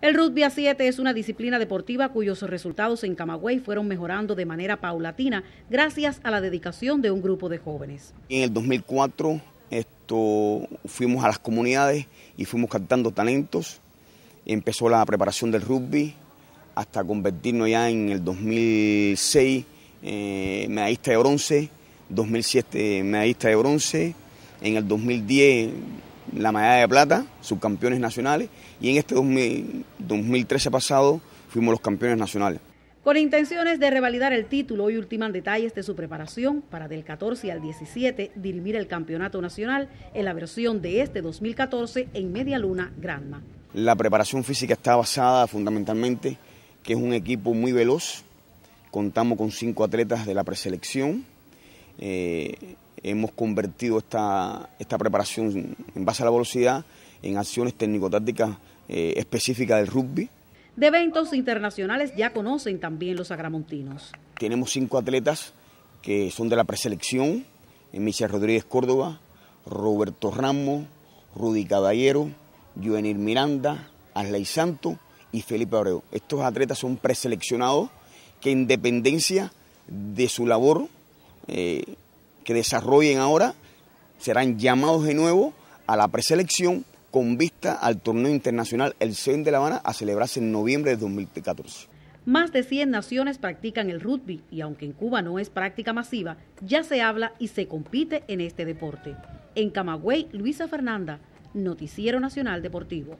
El rugby a 7 es una disciplina deportiva cuyos resultados en Camagüey fueron mejorando de manera paulatina gracias a la dedicación de un grupo de jóvenes. En el 2004 esto, fuimos a las comunidades y fuimos captando talentos. Empezó la preparación del rugby hasta convertirnos ya en el 2006 eh, medallista de bronce, 2007 medallista de bronce, en el 2010 la medalla de plata, subcampeones nacionales, y en este 2013 pasado fuimos los campeones nacionales. Con intenciones de revalidar el título, hoy ultiman detalles de su preparación para del 14 al 17 dirimir el campeonato nacional en la versión de este 2014 en Media Luna Granma. La preparación física está basada fundamentalmente que es un equipo muy veloz. Contamos con cinco atletas de la preselección. Eh, hemos convertido esta, esta preparación en base a la velocidad en acciones técnico-tácticas eh, específicas del rugby. De eventos internacionales ya conocen también los agramontinos. Tenemos cinco atletas que son de la preselección, Emicia Rodríguez Córdoba, Roberto Ramos, Rudy Caballero, Juvenil Miranda, Asley Santo y Felipe Abreu. Estos atletas son preseleccionados que en dependencia de su labor eh, desarrollen ahora serán llamados de nuevo a la preselección con vista al torneo internacional El CEN de La Habana a celebrarse en noviembre de 2014. Más de 100 naciones practican el rugby y aunque en Cuba no es práctica masiva, ya se habla y se compite en este deporte. En Camagüey, Luisa Fernanda, Noticiero Nacional Deportivo.